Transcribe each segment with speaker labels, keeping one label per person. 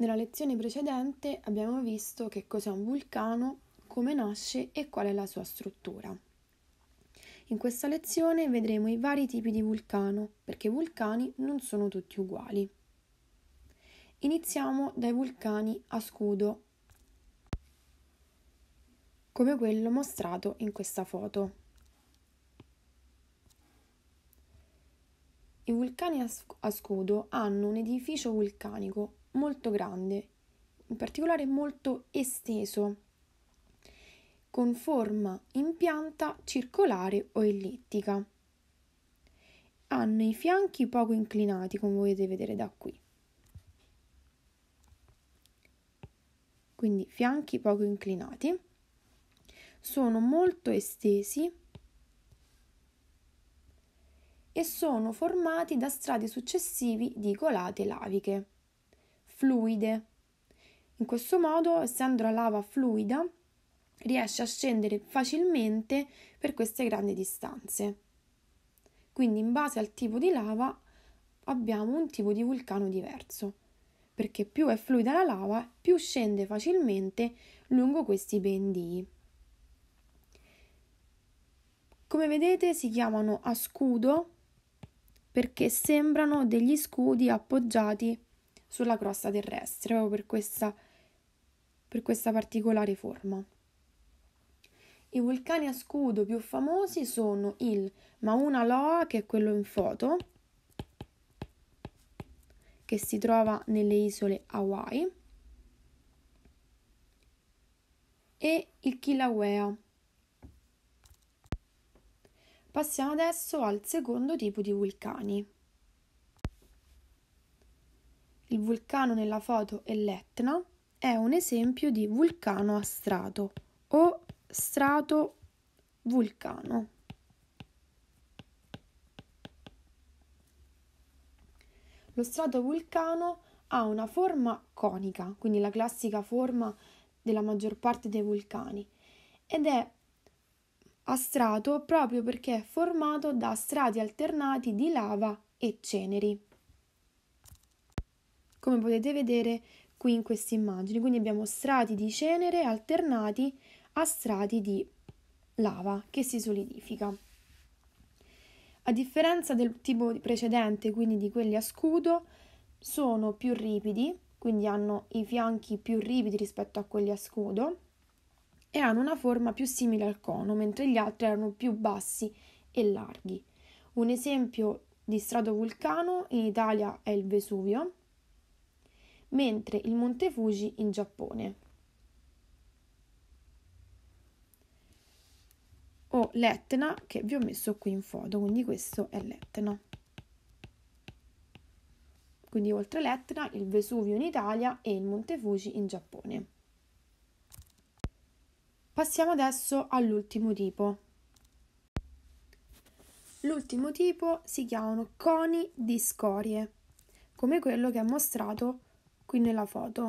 Speaker 1: Nella lezione precedente abbiamo visto che cos'è un vulcano, come nasce e qual è la sua struttura. In questa lezione vedremo i vari tipi di vulcano, perché i vulcani non sono tutti uguali. Iniziamo dai vulcani a scudo, come quello mostrato in questa foto. I vulcani a scudo hanno un edificio vulcanico molto grande, in particolare molto esteso, con forma in pianta circolare o ellittica. Hanno i fianchi poco inclinati, come potete vedere da qui. Quindi fianchi poco inclinati. Sono molto estesi e sono formati da strati successivi di colate laviche fluide. In questo modo, essendo la lava fluida, riesce a scendere facilmente per queste grandi distanze. Quindi in base al tipo di lava abbiamo un tipo di vulcano diverso, perché più è fluida la lava, più scende facilmente lungo questi pendii. Come vedete si chiamano a scudo perché sembrano degli scudi appoggiati sulla crosta terrestre, proprio per questa, per questa particolare forma. I vulcani a scudo più famosi sono il Mauna Loa, che è quello in foto, che si trova nelle isole Hawaii, e il Kilauea. Passiamo adesso al secondo tipo di vulcani. vulcano nella foto e l'Etna, è un esempio di vulcano a strato o strato vulcano. Lo strato vulcano ha una forma conica, quindi la classica forma della maggior parte dei vulcani, ed è a strato proprio perché è formato da strati alternati di lava e ceneri come potete vedere qui in queste immagini. Quindi abbiamo strati di cenere alternati a strati di lava che si solidifica. A differenza del tipo precedente, quindi di quelli a scudo, sono più ripidi, quindi hanno i fianchi più ripidi rispetto a quelli a scudo e hanno una forma più simile al cono, mentre gli altri erano più bassi e larghi. Un esempio di strato vulcano in Italia è il Vesuvio, mentre il Monte Fuji in Giappone. O oh, l'Etna che vi ho messo qui in foto, quindi questo è l'Etna. Quindi oltre l'Etna, il Vesuvio in Italia e il Monte Fuji in Giappone. Passiamo adesso all'ultimo tipo. L'ultimo tipo si chiamano coni di scorie, come quello che è mostrato qui nella foto.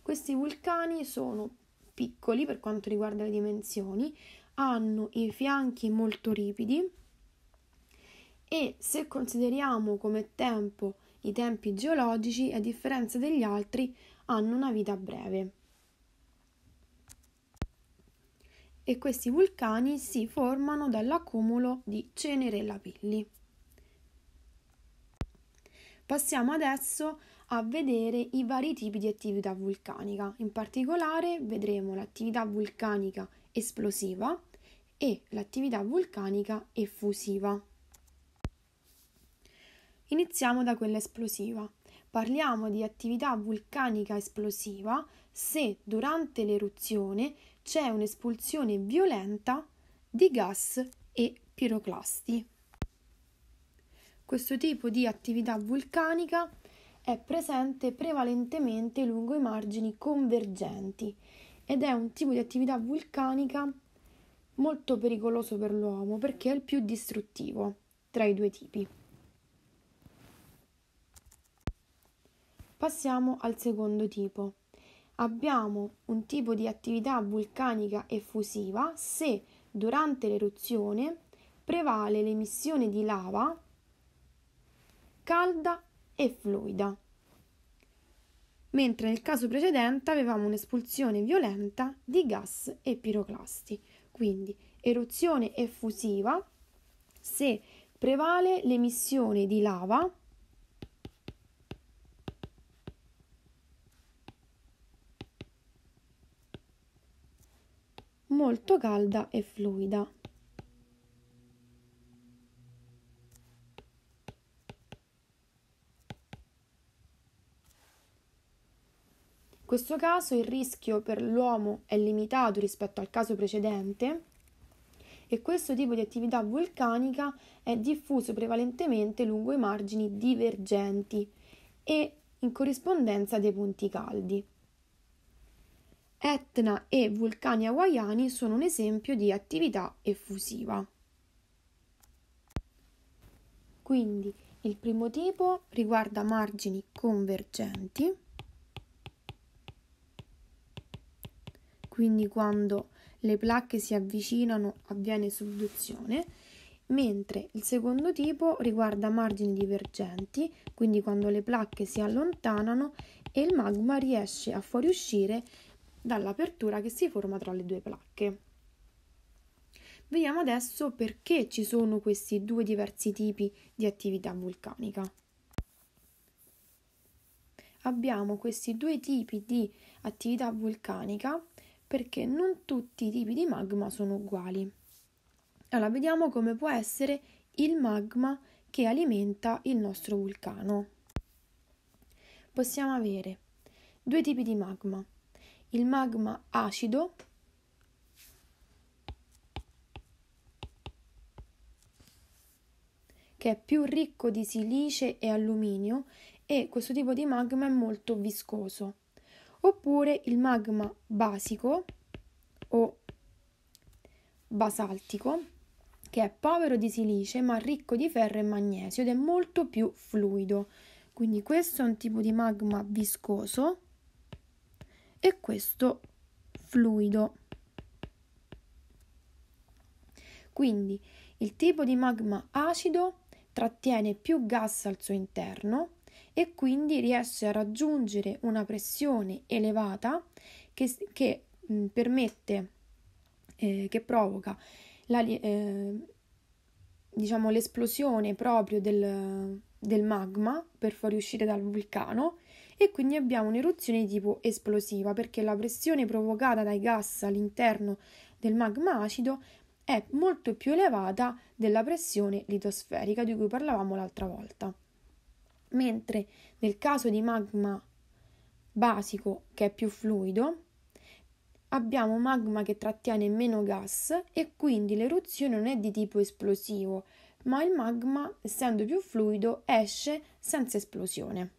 Speaker 1: Questi vulcani sono piccoli per quanto riguarda le dimensioni, hanno i fianchi molto ripidi e se consideriamo come tempo i tempi geologici, a differenza degli altri, hanno una vita breve. E questi vulcani si formano dall'accumulo di cenere e lapilli. Passiamo adesso a vedere i vari tipi di attività vulcanica. In particolare vedremo l'attività vulcanica esplosiva e l'attività vulcanica effusiva. Iniziamo da quella esplosiva. Parliamo di attività vulcanica esplosiva se durante l'eruzione c'è un'espulsione violenta di gas e piroclasti. Questo tipo di attività vulcanica è presente prevalentemente lungo i margini convergenti ed è un tipo di attività vulcanica molto pericoloso per l'uomo perché è il più distruttivo tra i due tipi. Passiamo al secondo tipo. Abbiamo un tipo di attività vulcanica effusiva se durante l'eruzione prevale l'emissione di lava calda e fluida. Mentre nel caso precedente avevamo un'espulsione violenta di gas e piroclasti, quindi eruzione effusiva se prevale l'emissione di lava molto calda e fluida. questo caso il rischio per l'uomo è limitato rispetto al caso precedente e questo tipo di attività vulcanica è diffuso prevalentemente lungo i margini divergenti e in corrispondenza dei punti caldi. Etna e vulcani hawaiani sono un esempio di attività effusiva. Quindi il primo tipo riguarda margini convergenti quindi quando le placche si avvicinano avviene subduzione, mentre il secondo tipo riguarda margini divergenti, quindi quando le placche si allontanano e il magma riesce a fuoriuscire dall'apertura che si forma tra le due placche. Vediamo adesso perché ci sono questi due diversi tipi di attività vulcanica. Abbiamo questi due tipi di attività vulcanica perché non tutti i tipi di magma sono uguali. Allora, vediamo come può essere il magma che alimenta il nostro vulcano. Possiamo avere due tipi di magma, il magma acido che è più ricco di silice e alluminio e questo tipo di magma è molto viscoso oppure il magma basico o basaltico che è povero di silice ma ricco di ferro e magnesio ed è molto più fluido. Quindi questo è un tipo di magma viscoso e questo fluido. Quindi il tipo di magma acido trattiene più gas al suo interno e quindi riesce a raggiungere una pressione elevata che, che mh, permette, eh, che provoca la, eh, diciamo, l'esplosione proprio del, del magma per fuoriuscire dal vulcano e quindi abbiamo un'eruzione di tipo esplosiva perché la pressione provocata dai gas all'interno del magma acido è molto più elevata della pressione litosferica di cui parlavamo l'altra volta mentre nel caso di magma basico che è più fluido abbiamo magma che trattiene meno gas e quindi l'eruzione non è di tipo esplosivo, ma il magma, essendo più fluido, esce senza esplosione.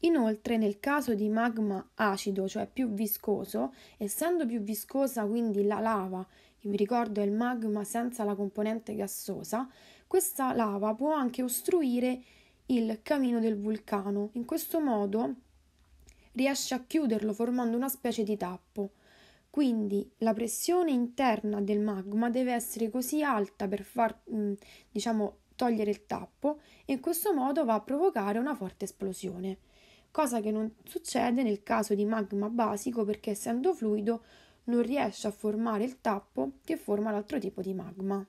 Speaker 1: Inoltre, nel caso di magma acido, cioè più viscoso, essendo più viscosa quindi la lava, che vi ricordo è il magma senza la componente gassosa, questa lava può anche ostruire il camino del vulcano. In questo modo riesce a chiuderlo formando una specie di tappo. Quindi la pressione interna del magma deve essere così alta per far, mm, diciamo, togliere il tappo e in questo modo va a provocare una forte esplosione, cosa che non succede nel caso di magma basico perché essendo fluido non riesce a formare il tappo che forma l'altro tipo di magma.